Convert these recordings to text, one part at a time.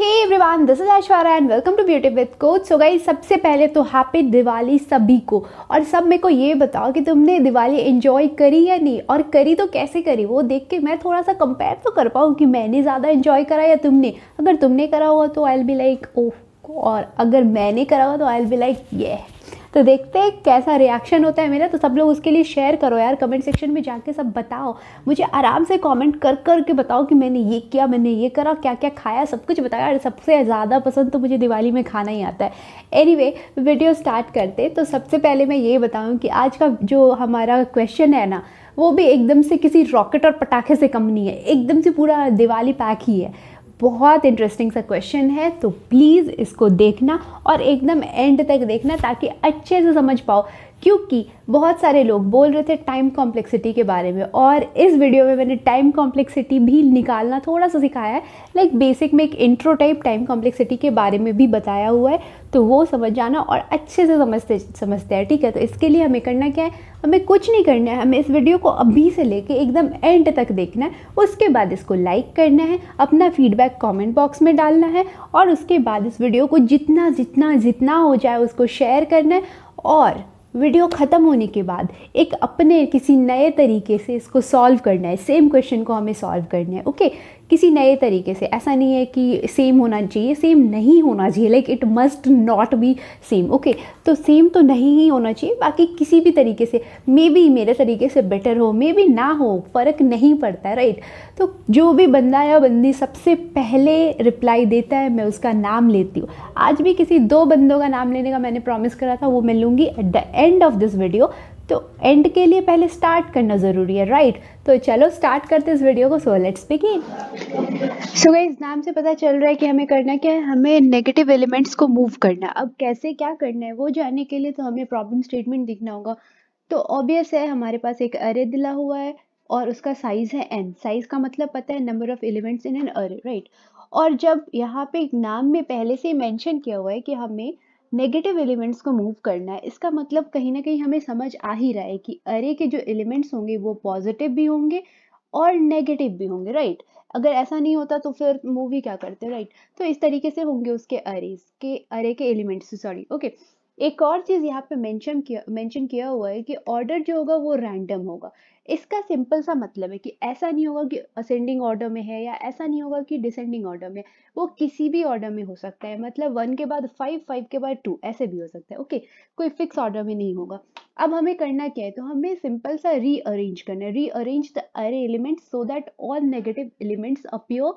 Hey everyone this is Aishwarya and welcome to beauty with coach so guys सबसे पहले तो happy Diwali सभी को और सब मेरे को ये बताओ कि तुमने दिवाली एंजॉय करी या नहीं और करी तो कैसे करी वो देख के मैं थोड़ा सा कंपेयर तो कर पाऊँ कि मैंने ज़्यादा एंजॉय करा या तुमने अगर तुमने करा हुआ तो I'll be like oh और अगर मैंने करा हुआ तो आई एल बी लाइक ये तो देखते हैं कैसा रिएक्शन होता है मेरा तो सब लोग उसके लिए शेयर करो यार कमेंट सेक्शन में जाके सब बताओ मुझे आराम से कमेंट कर कर के बताओ कि मैंने ये किया मैंने ये करा क्या क्या खाया सब कुछ बताया सबसे ज़्यादा पसंद तो मुझे दिवाली में खाना ही आता है एनी anyway, वीडियो स्टार्ट करते तो सबसे पहले मैं ये बताऊँ कि आज का जो हमारा क्वेश्चन है ना वो भी एकदम से किसी रॉकेट और पटाखे से कम नहीं है एकदम से पूरा दिवाली पैक ही है बहुत इंटरेस्टिंग सा क्वेश्चन है तो प्लीज़ इसको देखना और एकदम एंड तक देखना ताकि अच्छे से समझ पाओ क्योंकि बहुत सारे लोग बोल रहे थे टाइम कॉम्प्लेक्सिटी के बारे में और इस वीडियो में मैंने टाइम कॉम्प्लेक्सिटी भी निकालना थोड़ा सा सिखाया है लाइक बेसिक में एक इंट्रो टाइप टाइम कॉम्प्लेक्सिटी के बारे में भी बताया हुआ है तो वो समझ जाना और अच्छे से समझते समझते हैं ठीक है तो इसके लिए हमें करना क्या है हमें कुछ नहीं करना है हमें इस वीडियो को अभी से लेके एकदम एंड तक देखना है उसके बाद इसको लाइक करना है अपना फीडबैक कॉमेंट बॉक्स में डालना है और उसके बाद इस वीडियो को जितना जितना जितना हो जाए उसको शेयर करना है और वीडियो ख़त्म होने के बाद एक अपने किसी नए तरीके से इसको सॉल्व करना है सेम क्वेश्चन को हमें सॉल्व करना है ओके किसी नए तरीके से ऐसा नहीं है कि सेम होना चाहिए सेम नहीं होना चाहिए like it must not be same okay तो सेम तो नहीं ही होना चाहिए बाकी किसी भी तरीके से मे बी मेरे तरीके से बेटर हो मे बी ना हो फ़र्क नहीं पड़ता है राइट तो जो भी बंदा या बंदी सबसे पहले रिप्लाई देता है मैं उसका नाम लेती हूँ आज भी किसी दो बंदों का नाम लेने का मैंने प्रॉमिस करा था वो मैं लूँगी at the end of this video तो एंड के लिए पहले स्टार्ट करना ज़रूरी है राइट right? तो चलो स्टार्ट करते इस वीडियो को सो लेट्स बिगिन सो इस नाम से पता चल रहा है कि हमें करना क्या है हमें नेगेटिव एलिमेंट्स को मूव करना अब कैसे क्या करना है वो जानने के लिए तो हमें प्रॉब्लम स्टेटमेंट दिखना होगा तो ऑब्वियस है हमारे पास एक अरे दिला हुआ है और उसका साइज़ है एन साइज़ का मतलब पता है number of elements in an array right और जब यहाँ पे नाम में पहले से मेंशन किया हुआ है कि हमें नेगेटिव एलिमेंट्स को मूव करना है इसका मतलब कहीं ना कहीं हमें समझ आ ही रहा है कि अरे के जो एलिमेंट्स होंगे वो पॉजिटिव भी होंगे और नेगेटिव भी होंगे राइट अगर ऐसा नहीं होता तो फिर मूवी क्या करते राइट तो इस तरीके से होंगे उसके अरेज के अरे के एलिमेंट्स सॉरी ओके एक और चीज़ यहाँ पे मेंशन किया मेंशन किया हुआ है कि ऑर्डर जो होगा वो रैंडम होगा इसका सिंपल सा मतलब है कि ऐसा नहीं होगा कि असेंडिंग ऑर्डर में है या ऐसा नहीं होगा कि डिसेंडिंग ऑर्डर में वो किसी भी ऑर्डर में हो सकता है मतलब वन के बाद फाइव फाइव के बाद टू ऐसे भी हो सकता है ओके कोई फिक्स ऑर्डर में नहीं होगा अब हमें करना क्या है तो हमें सिंपल सा रीअरेंज करना है rearrange the array elements so that all negative elements appear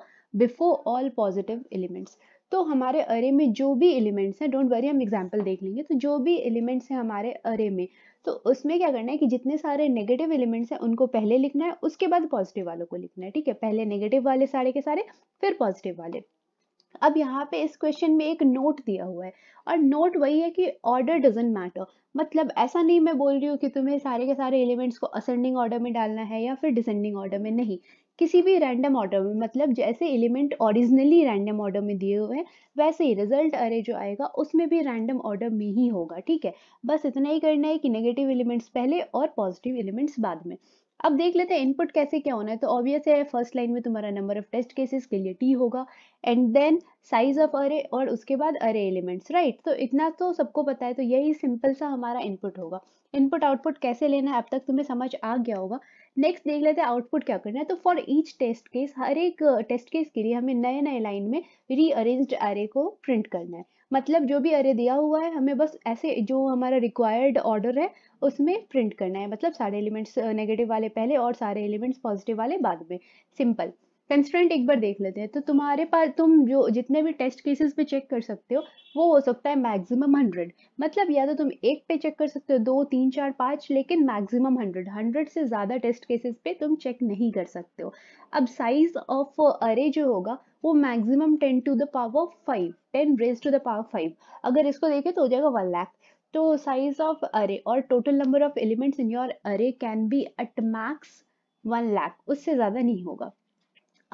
before all positive elements तो हमारे अरे में जो भी एलिमेंट्स हैं डोंट वरी हम एग्जाम्पल देख लेंगे तो जो भी एलिमेंट्स हैं हमारे अरे में तो उसमें क्या करना है कि जितने सारे नेगेटिव एलिमेंट्स हैं उनको पहले लिखना है उसके बाद पॉजिटिव वालों को लिखना है ठीक है पहले नेगेटिव वाले सारे के सारे फिर पॉजिटिव वाले अब यहाँ पे इस क्वेश्चन में एक नोट दिया हुआ है और नोट वही है कि ऑर्डर डजेंट मैटर मतलब ऐसा नहीं मैं बोल रही हूँ कि तुम्हें सारे के सारे एलिमेंट्स को असेंडिंग ऑर्डर में डालना है या फिर डिसेंडिंग ऑर्डर में नहीं किसी भी रैंडम ऑर्डर में मतलब जैसे एलिमेंट ओरिजिनली रैंडम ऑर्डर में दिए हुए हैं वैसे ही रिजल्ट अरे जो आएगा उसमें भी रैंडम ऑर्डर में ही होगा ठीक है बस इतना ही करना है कि नेगेटिव एलिमेंट्स पहले और पॉजिटिव एलिमेंट्स बाद में अब देख लेते हैं इनपुट कैसे क्या होना है तो ऑब्वियस है फर्स्ट लाइन में तुम्हारा नंबर ऑफ टेस्ट केसेस के लिए टी होगा and than size of array और उसके बाद अरे एलिमेंट्स राइट तो इतना तो सबको पता है तो यही सिंपल सा हमारा इनपुट होगा इनपुट आउटपुट कैसे लेना है अब तक तुम्हें समझ आ गया होगा नेक्स्ट देख लेते हैं आउटपुट क्या करना है तो फॉर ईच टेस्ट केस हर एक टेस्ट केस के लिए हमें नए नए लाइन में रीअरेंज्ड एरे को प्रिंट करना है मतलब जो भी अरे दिया हुआ है हमें बस ऐसे जो हमारा रिक्वायर्ड ऑर्डर है उसमें प्रिंट करना है मतलब सारे एलिमेंट्स नेगेटिव वाले पहले और सारे एलिमेंट्स पॉजिटिव वाले बाद में सिंपल कंस्टेंट एक बार देख लेते हैं तो तुम्हारे पास तुम जो जितने भी टेस्ट केसेस पे चेक कर सकते हो वो हो सकता है मैक्सिमम हंड्रेड मतलब या तो तुम एक पे चेक कर सकते हो दो तीन चार पाँच लेकिन मैक्सिमम हंड्रेड हंड्रेड से ज़्यादा टेस्ट केसेस पे तुम चेक नहीं कर सकते हो अब साइज ऑफ अरे जो होगा वो maximum ten to the power five ten raise to the power five अगर इसको देखें तो हो जाएगा वन लैख तो साइज ऑफ अरे और total number of elements in your array can be at max one lakh उससे ज़्यादा नहीं होगा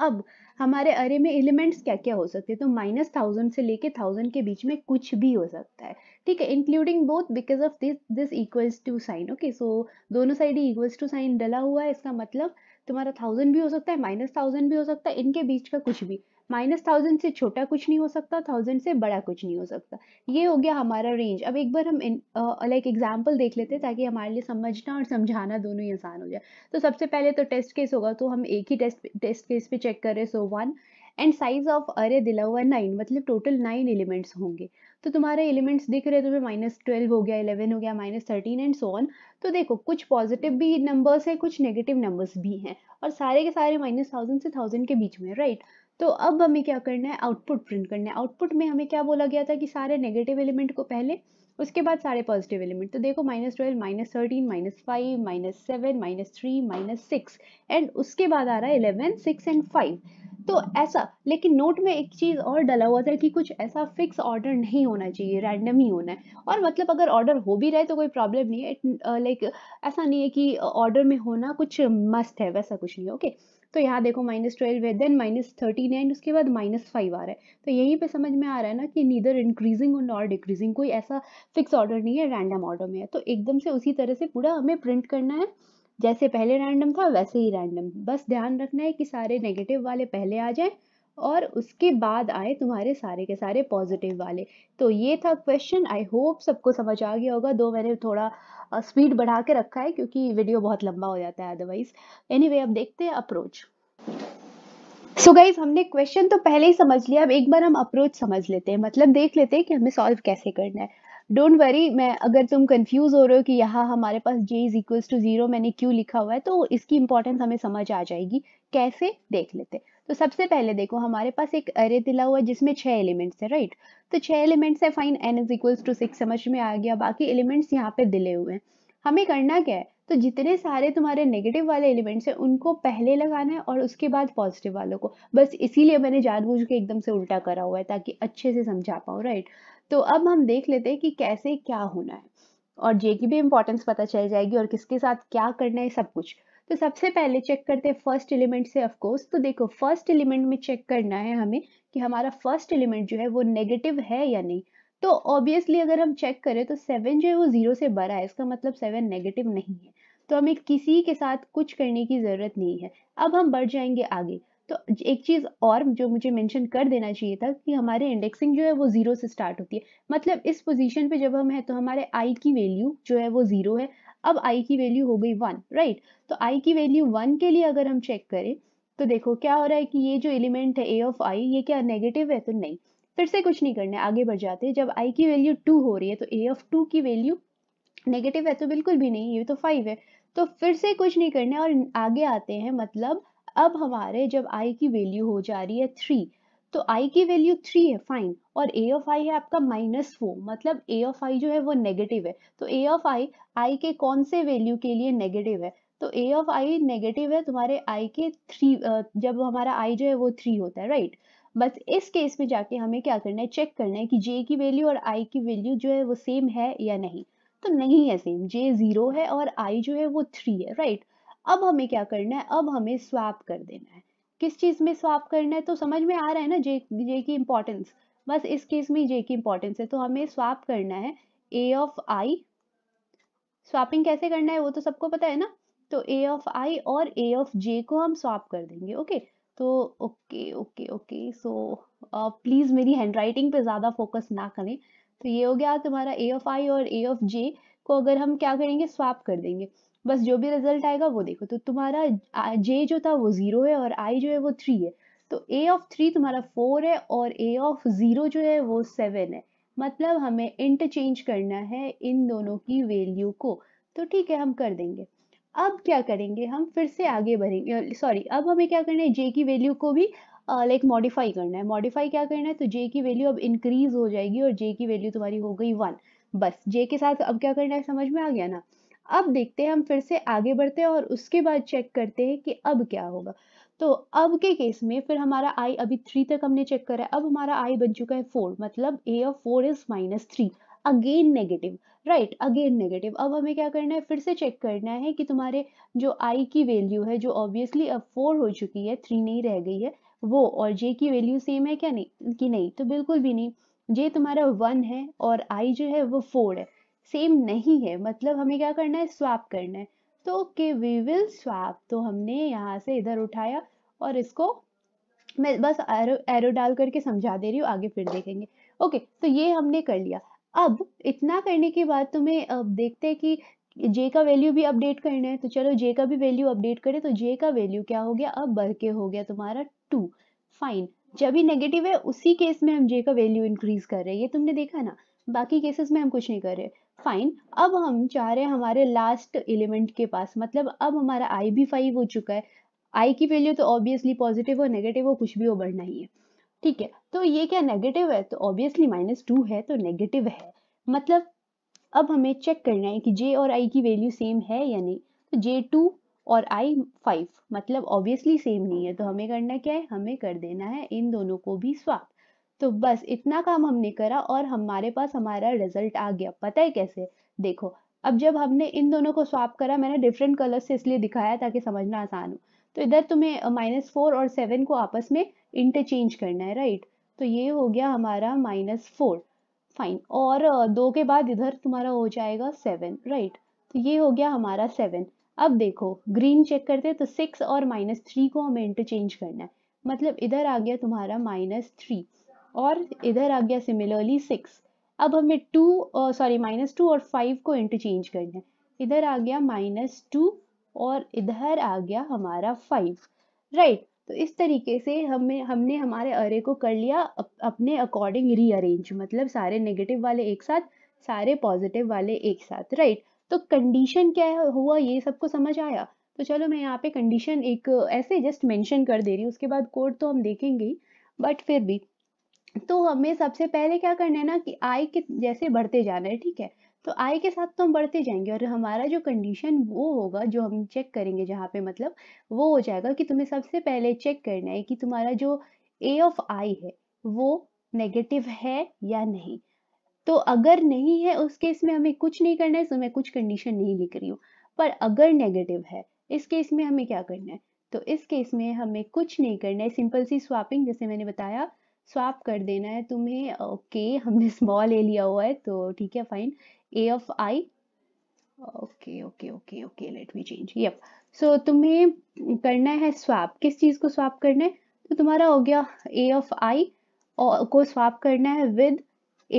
अब हमारे अरे में एलिमेंट्स क्या क्या हो सकते हैं तो माइनस थाउजेंड से लेके थाउजेंड के बीच में कुछ भी हो सकता है ठीक है including both because of this this equals to sign okay so दोनों साइड ही इक्वल्स टू साइन डला हुआ है इसका मतलब तुम्हारा थाउजेंड भी हो सकता है माइनस थाउजेंड भी हो सकता है इनके बीच का कुछ भी माइनस थाउजेंड से छोटा कुछ नहीं हो सकता थाउजेंड से बड़ा कुछ नहीं हो सकता ये हो गया हमारा रेंज अब एक बार हम लाइक एग्जाम्पल देख लेते हैं ताकि हमारे लिए समझना और समझाना दोनों ही आसान हो जाए तो सबसे पहले तो टेस्ट केस होगा तो हम एक ही टेस्ट टेस्ट केस पे चेक रहे so one and size of array दिला हुआ नाइन मतलब टोटल नाइन एलिमेंट्स होंगे तो तुम्हारे एलिमेंट्स दिख रहे तुम्हें माइनस ट्वेल्व हो गया इलेवन हो गया माइनस थर्टीन एंड सोन तो देखो कुछ पॉजिटिव भी नंबर्स है कुछ नेगेटिव नंबर्स भी हैं और सारे के सारे माइनस थाउजेंड से थाउजेंड के बीच में राइट right? तो अब हमें क्या करना है आउटपुट प्रिंट करना है आउटपुट में हमें क्या बोला गया था कि सारे नेगेटिव एलिमेंट को पहले उसके बाद सारे पॉजिटिव एलिमेंट तो देखो minus twelve minus thirteen minus five minus seven minus three minus six and उसके बाद आ रहा है इलेवन सिक्स एंड फाइव तो ऐसा लेकिन नोट में एक चीज़ और डला हुआ था कि कुछ ऐसा फिक्स ऑर्डर नहीं होना चाहिए रैंडम ही होना है और मतलब अगर ऑर्डर हो भी रहे तो कोई प्रॉब्लम नहीं है लाइक uh, ऐसा नहीं है कि ऑर्डर में होना कुछ मस्ट है वैसा कुछ नहीं ओके okay? तो यहाँ देखो माइनस ट्वेल्व है then minus thirteen nine and उसके बाद माइनस फाइव आ रहा है तो यहीं पे समझ में आ रहा है ना कि नीदर इंक्रीजिंग और नॉट डिक्रीजिंग कोई ऐसा फिक्स ऑर्डर नहीं है रैंडम ऑर्डर में है तो एकदम से उसी तरह से पूरा हमें प्रिंट करना है जैसे पहले रैंडम था वैसे ही रैंडम बस ध्यान रखना है कि सारे नेगेटिव वाले पहले आ जाएँ और उसके बाद आए तुम्हारे सारे के सारे पॉजिटिव वाले तो ये था क्वेश्चन आई होप सबको समझ आ गया होगा दो मैंने थोड़ा स्पीड बढ़ा के रखा है क्योंकि वीडियो बहुत लंबा हो जाता है अदरवाइज एनी anyway, अब देखते हैं अप्रोच सो so गाइज हमने क्वेश्चन तो पहले ही समझ लिया अब एक बार हम अप्रोच समझ लेते हैं मतलब देख लेते हैं कि हमें सॉल्व कैसे करना है डोंट वरी मैं अगर तुम कंफ्यूज हो रहे हो कि यहाँ हमारे पास J is equals to zero मैंने क्यों लिखा हुआ है तो इसकी इंपॉर्टेंस हमें समझ आ जाएगी कैसे देख लेते हैं तो सबसे पहले देखो हमारे पास एक अरे दिला हुआ है जिसमें छह एलिमेंट्स है राइट तो छह एलिमेंट्स है fine N is equals to six समझ में आ गया बाकी एलिमेंट्स यहाँ पे दिले हुए हैं हमें करना क्या है तो जितने सारे तुम्हारे नेगेटिव वाले एलिमेंट्स हैं उनको पहले लगाना है और उसके बाद पॉजिटिव वालों को बस इसीलिए मैंने जानबूझ के एकदम से उल्टा करा हुआ है ताकि अच्छे से समझा पाऊँ राइट तो अब हम देख लेते हैं कि कैसे क्या होना है और जे की भी इम्पोर्टेंस पता चल जाएगी और किसके साथ क्या करना है सब कुछ तो सबसे पहले चेक करते हैं फर्स्ट एलिमेंट से ऑफकोर्स तो देखो फर्स्ट एलिमेंट में चेक करना है हमें कि हमारा फर्स्ट एलिमेंट जो है वो नेगेटिव है या नहीं तो ऑब्वियसली अगर हम चेक करें तो सेवन जो है वो जीरो से बड़ा है इसका मतलब सेवन नेगेटिव नहीं है तो हमें किसी के साथ कुछ करने की ज़रूरत नहीं है अब हम बढ़ जाएंगे आगे तो एक चीज़ और जो मुझे मेंशन कर देना चाहिए था कि हमारे इंडेक्सिंग जो है वो ज़ीरो से स्टार्ट होती है मतलब इस पोजीशन पे जब हम हैं तो हमारे आई की वैल्यू जो है वो ज़ीरो है अब आई की वैल्यू हो गई वन राइट तो आई की वैल्यू वन के लिए अगर हम चेक करें तो देखो क्या हो रहा है कि ये जो एलिमेंट है ए ऑफ आई ये क्या नेगेटिव है तो नहीं फिर से कुछ नहीं करना है आगे बढ़ जाते हैं जब आई की वैल्यू टू हो रही है तो ए ऑफ टू की वैल्यू नेगेटिव है तो बिल्कुल भी नहीं ये तो फाइव है तो फिर से कुछ नहीं करना है और आगे आते हैं मतलब अब हमारे जब आई की वैल्यू हो जा रही है थ्री तो आई की वैल्यू थ्री है फाइन और ए ऑफ आई है आपका माइनस फोर मतलब ए ऑफ आई जो है वो नेगेटिव है तो a ऑफ आई आई के कौन से वैल्यू के लिए नेगेटिव है तो ए ऑफ आई नेगेटिव है तुम्हारे आई के थ्री जब हमारा आई जो है वो थ्री होता है राइट बस इस केस में जाके हमें क्या करना है चेक करना है कि जे की वैल्यू और आई की वैल्यू जो है वो सेम है या नहीं तो नहीं है सेम जे जीरो है और आई जो है वो थ्री है राइट अब हमें क्या करना है अब हमें स्वैप कर देना है किस चीज़ में स्वाप करना है तो समझ में आ रहा है ना जे जे की इम्पोर्टेंस बस इस केस में जे की इम्पोर्टेंस है तो हमें स्वाप करना है ए ऑफ आई स्वापिंग कैसे करना है वो तो सबको पता है ना तो ए ऑफ आई और ए ऑफ जे को हम स्वाप कर देंगे ओके तो okay okay okay so please मेरी हैंड राइटिंग पे ज़्यादा फोकस ना करें तो ये हो गया तुम्हारा ए ऑफ आई और ए ऑफ जे को अगर हम क्या करेंगे स्वाप कर देंगे बस जो भी रिजल्ट आएगा वो देखो तो तुम्हारा जे जो था वो जीरो है और आई जो है वो थ्री है तो ए ऑफ थ्री तुम्हारा फोर है और ए ऑफ जीरो जो है वो सेवन है मतलब हमें इंटरचेंज करना है इन दोनों की वैल्यू को तो ठीक है हम कर देंगे अब क्या करेंगे हम फिर से आगे बढ़ेंगे सॉरी अब हमें क्या करना है जे की वैल्यू को भी लाइक मॉडिफाई करना है मॉडिफाई क्या करना है तो जे की वैल्यू अब इंक्रीज हो जाएगी और जे की वैल्यू तुम्हारी हो गई वन बस जे के साथ अब क्या करना है समझ में आ गया ना अब देखते हैं हम फिर से आगे बढ़ते हैं और उसके बाद चेक करते हैं कि अब क्या होगा तो अब के केस में फिर हमारा आई अभी थ्री तक हमने चेक करा है अब हमारा आई बन चुका है फोर मतलब A of four is minus three again negative right again negative अब हमें क्या करना है फिर से चेक करना है कि तुम्हारे जो आई की वैल्यू है जो ऑब्वियसली अब फोर हो चुकी है थ्री नहीं रह गई है वो और जे की वैल्यू सेम है क्या नहीं कि नहीं तो बिल्कुल भी नहीं जे तुम्हारा वन है और आई जो है वो फोर है सेम नहीं है मतलब हमें क्या करना है स्वाप करना है तो ओके वी विल स्वाप तो हमने यहाँ से इधर उठाया और इसको मैं बस एरो एरो डाल करके समझा दे रही हूँ आगे फिर देखेंगे ओके तो ये हमने कर लिया अब इतना करने के बाद तुम्हें अब देखते हैं कि जे का वैल्यू भी अपडेट करना है तो चलो जे का भी वैल्यू अपडेट करें तो जे का वैल्यू क्या हो गया अब बढ़ के हो गया तुम्हारा टू फाइन जब ही नेगेटिव है उसी केस में हम जे का वैल्यू इंक्रीज कर रहे हैं ये तुमने देखा ना बाकी केसेस में हम कुछ नहीं कर रहे फाइन अब हम चाह रहे हैं हमारे लास्ट एलिमेंट के पास मतलब अब हमारा आई भी फाइव हो चुका है आई की वैल्यू तो ऑब्वियसली पॉजिटिव और नेगेटिव हो कुछ भी हो बढ़ना ही है ठीक है तो ये क्या नेगेटिव है तो ऑब्वियसली माइनस टू है तो नेगेटिव है मतलब अब हमें चेक करना है कि जे और आई की वैल्यू सेम है या नहीं तो जे टू और आई फाइव मतलब ऑब्वियसली सेम नहीं है तो हमें करना क्या है हमें कर देना है इन दोनों को भी स्वाप तो बस इतना काम हमने करा और हमारे पास हमारा रिजल्ट आ गया पता है कैसे देखो अब जब हमने इन दोनों को स्वाप करा मैंने डिफरेंट कलर से इसलिए दिखाया ताकि समझना आसान हो तो इधर तुम्हें माइनस फोर और सेवन को आपस में इंटरचेंज करना है राइट तो ये हो गया हमारा माइनस फोर फाइन और दो के बाद इधर तुम्हारा हो जाएगा सेवन राइट तो ये हो गया हमारा सेवन अब देखो ग्रीन चेक करते तो सिक्स और माइनस थ्री को हमें इंटरचेंज करना है मतलब इधर आ गया तुम्हारा माइनस थ्री और इधर आ गया सिमिलरली सिक्स अब हमें टू सॉरी माइनस टू और फाइव को इंटरचेंज करना है इधर आ गया माइनस टू और इधर आ गया हमारा फाइव राइट right. तो इस तरीके से हमें हमने हमारे अरे को कर लिया अप, अपने अकॉर्डिंग रीअरेंज मतलब सारे नेगेटिव वाले एक साथ सारे पॉजिटिव वाले एक साथ राइट right. तो कंडीशन क्या हुआ ये सबको समझ आया तो चलो मैं यहाँ पे कंडीशन एक ऐसे जस्ट मेंशन कर दे रही हूँ उसके बाद कोड तो हम देखेंगे बट फिर भी तो हमें सबसे पहले क्या करना है ना कि आई के जैसे बढ़ते जाना है ठीक है तो आई के साथ तो हम बढ़ते जाएंगे और हमारा जो कंडीशन वो होगा जो हम चेक करेंगे जहाँ पे मतलब वो हो जाएगा कि तुम्हें सबसे पहले चेक करना है कि तुम्हारा जो ए ऑफ आई है वो नेगेटिव है या नहीं तो अगर नहीं है उस केस में हमें कुछ नहीं करना है तो मैं कुछ कंडीशन नहीं लिख रही हूँ पर अगर नेगेटिव है इस केस में हमें क्या करना है तो इस केस में हमें कुछ नहीं करना है सिंपल सी स्वापिंग जैसे मैंने बताया स्वाप कर देना है तुम्हें ओके हमने स्मॉल ए लिया हुआ है तो ठीक है fine A of I okay okay okay okay let me change yup so तुम्हें करना है स्वाप किस चीज़ को स्वाप करना है तो तुम्हारा हो गया ए ऑफ आई को स्वाप करना है with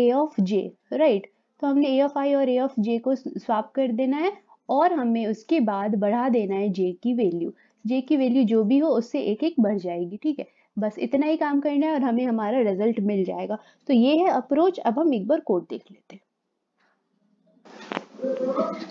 A of J right तो हमने ए ऑफ आई और ए ऑफ जे को स्वाप कर देना है और हमें उसके बाद बढ़ा देना है जे की वैल्यू जे की वैल्यू जो भी हो उससे एक एक बढ़ जाएगी ठीक है बस इतना ही काम करना है और हमें हमारा रिजल्ट मिल जाएगा तो ये है अप्रोच अब हम एक बार कोड देख लेते हैं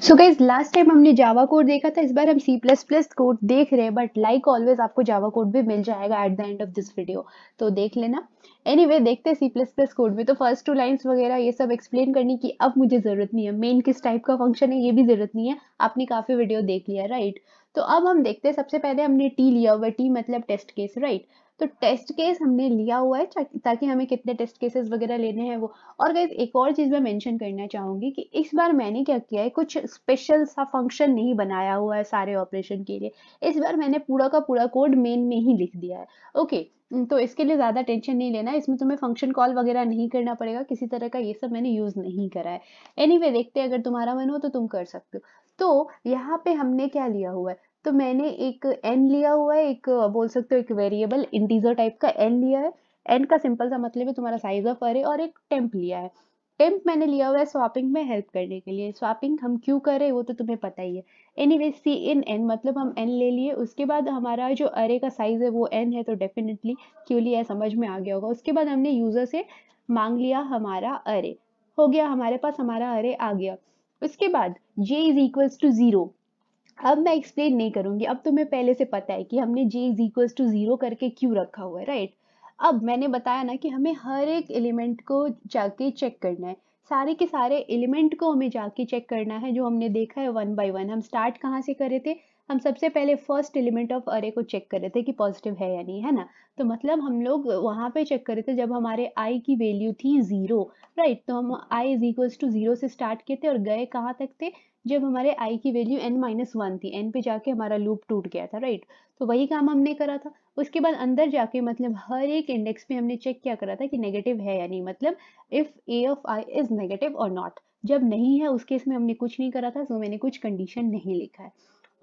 सो गाइज लास्ट टाइम हमने जावा कोड देखा था इस बार हम सी प्लस प्लस कोड देख रहे हैं बट लाइक ऑलवेज आपको जावा कोड भी मिल जाएगा at the end of this video तो देख लेना एनी anyway, देखते हैं सी प्लस प्लस कोड में तो फर्स्ट टू लाइन्स वगैरह ये सब एक्सप्लेन करने की अब मुझे ज़रूरत नहीं है मेन किस टाइप का फंक्शन है ये भी ज़रूरत नहीं है आपने काफ़ी वीडियो देख लिया राइट तो अब हम देखते हैं सबसे पहले हमने टी लिया हुआ टी मतलब टेस्ट केस राइट तो टेस्ट केस हमने लिया हुआ है ताकि हमें कितने टेस्ट केसेस वगैरह लेने हैं वो और गैस एक और चीज़ मैं मेंशन करना चाहूंगी कि इस बार मैंने क्या किया है कुछ स्पेशल सा फंक्शन नहीं बनाया हुआ है सारे ऑपरेशन के लिए इस बार मैंने पूरा का पूरा कोड मेन में ही लिख दिया है ओके तो इसके लिए ज़्यादा टेंशन नहीं लेना इसमें तुम्हें फंक्शन कॉल वगैरह नहीं करना पड़ेगा किसी तरह का ये सब मैंने यूज़ नहीं करा है एनी anyway, देखते हैं अगर तुम्हारा मन हो तो तुम कर सकते हो तो यहाँ पे हमने क्या लिया हुआ है तो मैंने एक एन लिया हुआ है एक बोल सकते हो एक वेरिएबल इंटीजर टाइप का एन लिया है एन का सिंपल सा मतलब है तुम्हारा साइज ऑफ अरे और एक टेम्प लिया है टेम्प मैंने लिया हुआ है स्वापिंग में हेल्प करने के लिए स्वापिंग हम क्यों कर रहे हैं वो तो तुम्हें पता ही है any way C in an मतलब हम एन ले लिए उसके बाद हमारा जो अरे का साइज है वो एन है तो डेफिनेटली लिया है समझ में आ गया होगा उसके बाद हमने यूज़र से मांग लिया हमारा अरे हो गया हमारे पास हमारा अरे आ गया उसके बाद J is equals to zero अब मैं एक्सप्लेन नहीं करूंगी अब तुम्हें पहले से पता है कि हमने J is equals to zero करके क्यों रखा हुआ है राइट अब मैंने बताया ना कि हमें हर एक एलिमेंट को जाके चेक करना है सारे के सारे एलिमेंट को हमें जाके चेक करना है जो हमने देखा है वन बाई वन हम स्टार्ट कहाँ से करे थे हम सबसे पहले फर्स्ट एलिमेंट ऑफ अरे को चेक कर रहे थे कि पॉजिटिव है या नहीं है ना तो मतलब हम लोग वहाँ पे चेक कर रहे थे जब हमारे आई की वैल्यू थी ज़ीरो राइट तो हम I is equals to zero से स्टार्ट किए थे और गए कहाँ तक थे जब हमारे आई की वैल्यू एन माइनस वन थी एन पे जाके हमारा लूप टूट गया था राइट तो वही काम हमने करा था उसके बाद अंदर जाके मतलब हर एक इंडेक्स में हमने चेक क्या करा था कि नेगेटिव है या नहीं मतलब if a of i is negative और नॉट जब नहीं है उस केस में हमने कुछ नहीं करा था सो मैंने कुछ कंडीशन नहीं लिखा है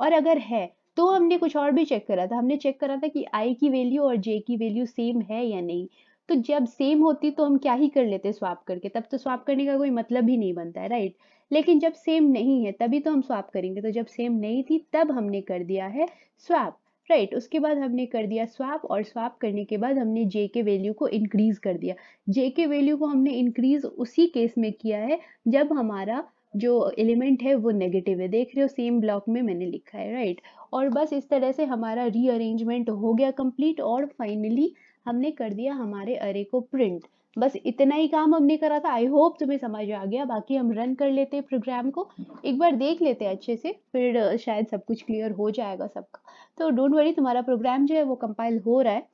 और अगर है तो हमने कुछ और भी चेक करा था हमने चेक करा था कि आई की वैल्यू और जे की वैल्यू सेम है या नहीं तो जब सेम होती तो हम क्या ही कर लेते स्वाप करके तब तो स्वाप करने का कोई मतलब ही नहीं बनता है राइट लेकिन जब सेम नहीं है तभी तो हम स्वाप करेंगे तो जब सेम नहीं थी तब हमने कर दिया है स्वाप राइट right, उसके बाद हमने कर दिया स्वाप और स्वाप करने के बाद हमने जे के वैल्यू को इंक्रीज़ कर दिया जे के वैल्यू को हमने इंक्रीज़ उसी केस में किया है जब हमारा जो एलिमेंट है वो नेगेटिव है देख रहे हो सेम ब्लॉक में मैंने लिखा है राइट right? और बस इस तरह से हमारा रीअरेंजमेंट हो गया कंप्लीट और फाइनली हमने कर दिया हमारे अरे को प्रिंट बस इतना ही काम हमने करा था आई होप तुम्हें समझ आ गया बाकी हम रन कर लेते हैं प्रोग्राम को एक बार देख लेते हैं अच्छे से फिर शायद सब कुछ क्लियर हो जाएगा सबका तो डोंट वरी तुम्हारा प्रोग्राम जो है वो कंपाइल हो रहा है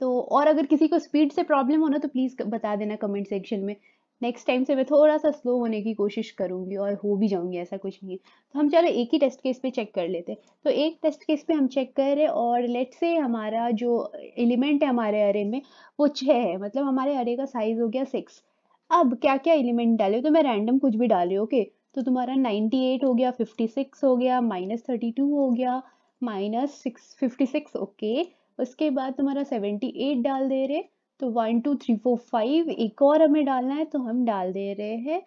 तो और अगर किसी को स्पीड से प्रॉब्लम हो ना तो प्लीज़ बता देना कमेंट सेक्शन में नेक्स्ट टाइम से मैं थोड़ा सा स्लो होने की कोशिश करूँगी और हो भी जाऊंगी ऐसा कुछ नहीं है तो हम चलो एक ही टेस्ट केस पे चेक कर लेते हैं तो एक टेस्ट केस पे हम चेक कर रहे और लेट से हमारा जो एलिमेंट है हमारे अरे में वो छः है मतलब हमारे अरे का साइज हो गया सिक्स अब क्या क्या एलिमेंट डाले तो मैं रैंडम कुछ भी डाले ओके तो तुम्हारा नाइन्टी हो गया फिफ्टी हो गया माइनस थर्टी हो गया minus six fifty six okay उसके बाद तुम्हारा सेवेंटी डाल दे रहे तो one two three four five एक और हमें डालना है तो हम डाल दे रहे हैं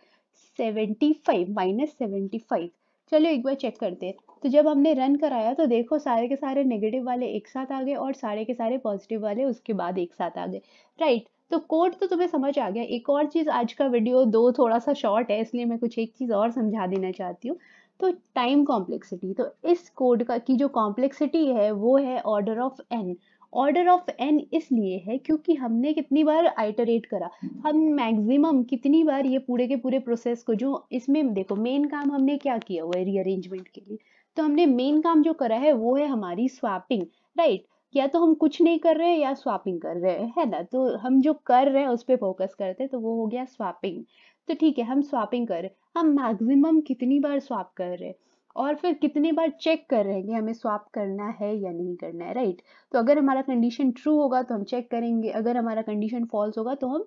seventy five minus seventy five चलो एक बार चेक करते हैं तो जब हमने रन कराया तो देखो सारे के सारे नेगेटिव वाले एक साथ आ गए और सारे के सारे पॉजिटिव वाले उसके बाद एक साथ आ गए राइट तो कोड तो तुम्हें समझ आ गया एक और चीज़ आज का वीडियो दो थोड़ा सा शॉर्ट है इसलिए मैं कुछ एक चीज़ और समझा देना चाहती हूँ तो टाइम कॉम्प्लेक्सिटी तो इस कोड का की जो कॉम्प्लेक्सिटी है वो है order of n order of n इसलिए है क्योंकि हमने कितनी बार आइटरेट करा हम मैक्सिमम कितनी बार ये पूरे के पूरे प्रोसेस को जो इसमें देखो मेन काम हमने क्या किया हुआ है रीअरेंजमेंट के लिए तो हमने मेन काम जो करा है वो है हमारी स्वापिंग राइट या तो हम कुछ नहीं कर रहे हैं या स्वापिंग कर रहे हैं है ना तो हम जो कर रहे हैं उस पर फोकस करते हैं तो वो हो गया स्वापिंग तो ठीक है हम स्वापिंग कर रहे हैं हम मैक्सिमम कितनी बार स्वाप कर रहे हैं और फिर कितने बार चेक कर रहे कि हमें स्वाप करना है या नहीं करना है राइट तो अगर हमारा कंडीशन ट्रू होगा तो हम चेक करेंगे अगर हमारा कंडीशन फॉल्स होगा तो हम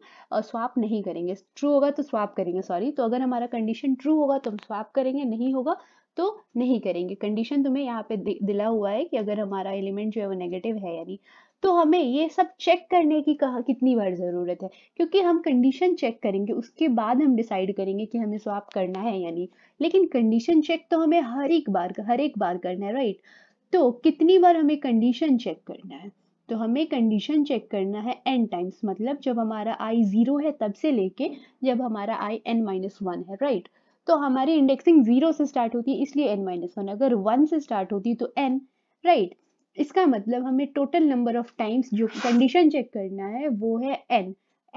स्वाप नहीं करेंगे ट्रू होगा तो स्वाप करेंगे सॉरी तो अगर हमारा कंडीशन ट्रू होगा तो हम स्वाप करेंगे नहीं होगा तो नहीं करेंगे कंडीशन तुम्हें यहाँ पे दिला हुआ है कि अगर हमारा एलिमेंट जो है वो नेगेटिव है यानी तो हमें ये सब चेक करने की कहा कितनी बार ज़रूरत है क्योंकि हम कंडीशन चेक करेंगे उसके बाद हम डिसाइड करेंगे कि हमें स्वाप करना है या नहीं लेकिन कंडीशन चेक तो हमें हर एक बार हर एक बार करना है राइट तो कितनी बार हमें कंडीशन चेक करना है तो हमें कंडीशन चेक करना है एन टाइम्स मतलब जब हमारा आई जीरो है तब से लेके जब हमारा आई एन माइनस वन है राइट तो हमारी इंडेक्सिंग जीरो से स्टार्ट होती है इसलिए एन माइनस वन अगर वन से स्टार्ट होती तो एन राइट इसका मतलब हमें टोटल नंबर ऑफ टाइम्स जो कंडीशन चेक करना है वो है n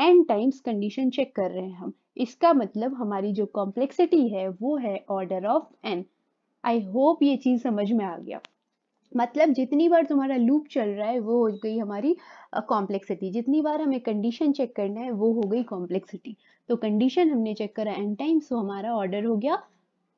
n times condition check कर रहे हैं हम इसका मतलब हमारी जो कॉम्प्लेक्सिटी है वो है order of n I hope ये चीज़ समझ में आ गया मतलब जितनी बार तुम्हारा लूप चल रहा है वो हो गई हमारी कॉम्प्लेक्सिटी जितनी बार हमें कंडीशन चेक करना है वो हो गई कॉम्प्लेक्सिटी तो कंडीशन हमने चेक करा एन टाइम्स तो हमारा ऑर्डर हो गया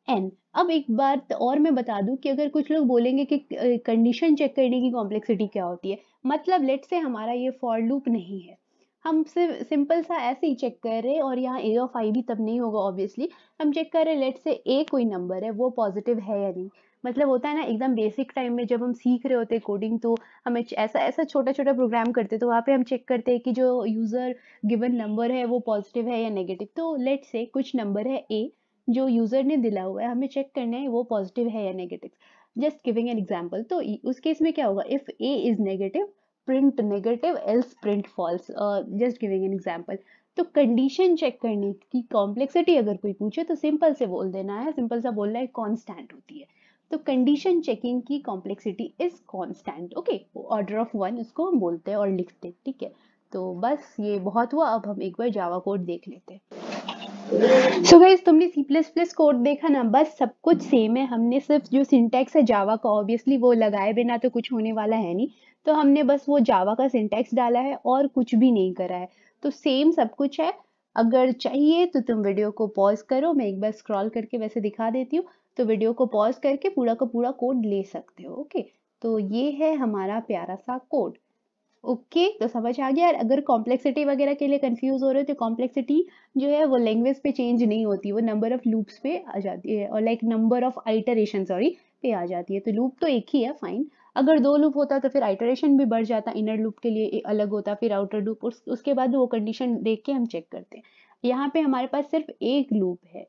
एन अब एक बात तो और मैं बता दूं कि अगर कुछ लोग बोलेंगे कि कंडीशन चेक करने की कॉम्प्लेक्सिटी क्या होती है मतलब लेट से हमारा ये फॉर लूप नहीं है हम सिर्फ सिंपल सा ऐसे ही चेक कर रहे हैं और यहाँ ए ऑफ आई भी तब नहीं होगा ऑब्वियसली हम चेक कर रहे हैं लेट से ए कोई नंबर है वो पॉजिटिव है या नहीं मतलब होता है ना एकदम बेसिक टाइम में जब हम सीख रहे होते कोडिंग तो हमें ऐसा ऐसा छोटा छोटा प्रोग्राम करते तो वहाँ पे हम चेक करते हैं कि जो यूज़र गिवन नंबर है वो पॉजिटिव है या नेगेटिव तो लेट से कुछ नंबर है ए जो यूजर ने दिला हुआ है हमें चेक करना है वो पॉजिटिव है या negative just giving an example तो उस केस में क्या होगा if a is negative print negative else print false just giving an example तो कंडीशन चेक करने की कॉम्प्लेक्सिटी अगर कोई पूछे तो सिंपल से बोल देना है सिंपल सा बोलना है कॉन्स्टेंट होती है तो कंडीशन चेकिंग की complexity is constant okay order of one उसको हम बोलते हैं और लिखते हैं ठीक है तो बस ये बहुत हुआ अब हम एक बार जावा कोड देख लेते हैं सो गाइज तुमने सी प्लस प्लस कोड देखा ना बस सब कुछ सेम है हमने सिर्फ जो सिंटेक्स है जावा का ऑब्वियसली वो लगाए बिना तो कुछ होने वाला है नहीं तो हमने बस वो जावा का सिंटेक्स डाला है और कुछ भी नहीं करा है तो सेम सब कुछ है अगर चाहिए तो तुम वीडियो को पॉज करो मैं एक बार स्क्रॉल करके वैसे दिखा देती हूँ तो वीडियो को पॉज करके पूरा का पूरा कोड ले सकते हो ओके तो ये है हमारा प्यारा सा कोड ओके okay, तो समझ आ गया और अगर कॉम्प्लेक्सिटी वगैरह के लिए कंफ्यूज हो रहे हो तो कॉम्प्लेक्सिटी जो है वो लैंग्वेज पे चेंज नहीं होती वो नंबर ऑफ लूप्स पे आ जाती है और like number of iteration sorry पे आ जाती है तो लूप तो एक ही है फाइन अगर दो लूप होता तो फिर आइटरेशन भी बढ़ जाता इनर लूप के लिए अलग होता फिर आउटर लूप उस, उसके बाद वो कंडीशन देख के हम चेक करते हैं यहाँ पे हमारे पास सिर्फ एक लूप है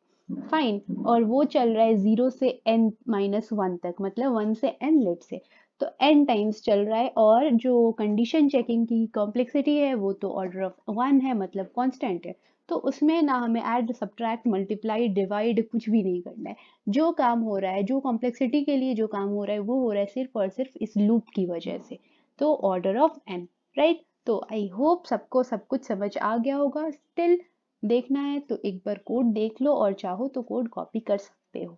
फाइन और वो चल रहा है जीरो से एन माइनस वन तक मतलब वन से एन लेट से तो एन टाइम्स चल रहा है और जो कंडीशन चेकिंग की कॉम्प्लेक्सिटी है वो तो ऑर्डर ऑफ वन है मतलब कॉन्स्टेंट है तो उसमें ना हमें ऐड सब्ट्रैक्ट मल्टीप्लाई डिवाइड कुछ भी नहीं करना है जो काम हो रहा है जो कॉम्प्लेक्सिटी के लिए जो काम हो रहा है वो हो रहा है सिर्फ और सिर्फ इस लूप की वजह से तो ऑर्डर ऑफ एन राइट तो आई होप सबको सब कुछ समझ आ गया होगा स्टिल देखना है तो एक बार कोड देख लो और चाहो तो कोड कॉपी कर सकते हो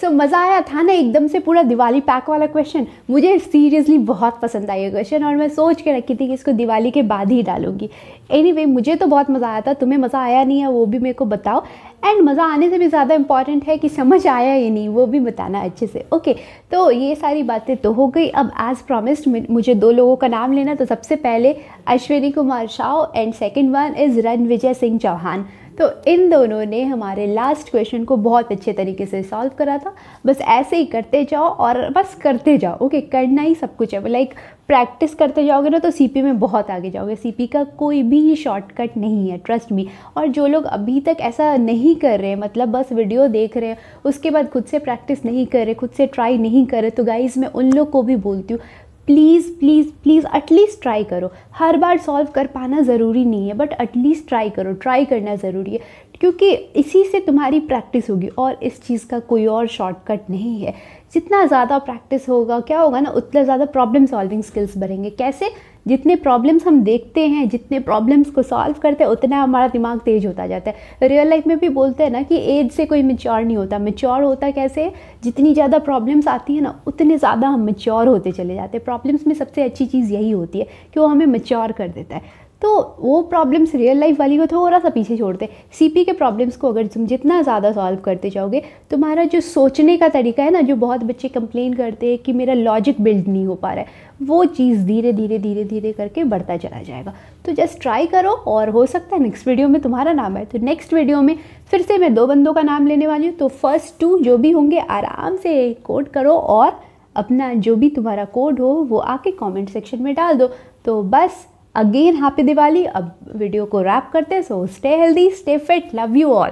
सो so, मज़ा आया था ना एकदम से पूरा दिवाली पैक वाला क्वेश्चन मुझे सीरियसली बहुत पसंद आया ये क्वेश्चन और मैं सोच के रखी थी कि इसको दिवाली के बाद ही डालूंगी एनी anyway, मुझे तो बहुत मज़ा आया था तुम्हें मज़ा आया नहीं है वो भी मेरे को बताओ एंड मज़ा आने से भी ज़्यादा इंपॉर्टेंट है कि समझ आया या नहीं वो भी बताना अच्छे से ओके okay, तो ये सारी बातें तो हो गई अब एज़ प्रॉमिस्ड मुझे दो लोगों का नाम लेना तो सबसे पहले Ashwini Kumar Shah and second one is Ranvijay Singh Chauhan तो इन दोनों ने हमारे लास्ट क्वेश्चन को बहुत अच्छे तरीके से सॉल्व करा था बस ऐसे ही करते जाओ और बस करते जाओ ओके करना ही सब कुछ है लाइक प्रैक्टिस करते जाओगे ना तो सीपी में बहुत आगे जाओगे सीपी का कोई भी शॉर्टकट नहीं है ट्रस्ट मी और जो लोग अभी तक ऐसा नहीं कर रहे मतलब बस वीडियो देख रहे हैं उसके बाद खुद से प्रैक्टिस नहीं कर रहे खुद से ट्राई नहीं कर रहे तो गाइज़ मैं उन लोग को भी बोलती हूँ please please please at least try करो हर बार सॉल्व कर पाना ज़रूरी नहीं है बट एटलीस्ट ट्राई करो ट्राई करना ज़रूरी है क्योंकि इसी से तुम्हारी प्रैक्टिस होगी और इस चीज़ का कोई और शॉर्टकट नहीं है जितना ज़्यादा प्रैक्टिस होगा क्या होगा ना उतना ज़्यादा प्रॉब्लम सॉल्विंग स्किल्स बढ़ेंगे कैसे जितने प्रॉब्लम्स हम देखते हैं जितने प्रॉब्लम्स को सॉल्व करते हैं उतना हमारा दिमाग तेज होता जाता है रियल लाइफ में भी बोलते हैं ना कि एज से कोई मच्योर नहीं होता मच्योर होता कैसे जितनी ज़्यादा प्रॉब्लम्स आती है ना उतने ज़्यादा हम मच्योर होते चले जाते हैं प्रॉब्लम्स में सबसे अच्छी चीज़ यही होती है कि वो हमें मच्योर कर देता है तो वो प्रॉब्लम्स रियल लाइफ वाली को थोड़ा सा पीछे छोड़ते सी पी के प्रॉब्लम्स को अगर तुम जितना ज़्यादा सॉल्व करते जाओगे तुम्हारा जो सोचने का तरीका है ना जो बहुत बच्चे कंप्लेन करते हैं कि मेरा लॉजिक बिल्ड नहीं हो पा रहा है वो चीज़ धीरे धीरे धीरे धीरे करके बढ़ता चला जाएगा तो जस्ट ट्राई करो और हो सकता है नेक्स्ट वीडियो में तुम्हारा नाम है तो नेक्स्ट वीडियो में फिर से मैं दो बंदों का नाम लेने वाली हूँ तो फर्स्ट टू जो भी होंगे आराम से कोड करो और अपना जो भी तुम्हारा कोड हो वो आके कमेंट सेक्शन में डाल दो तो बस अगेन हैप्पी दिवाली अब वीडियो को रैप करते हैं so stay healthy stay fit love you all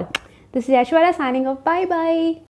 this is Aishwarya signing off bye bye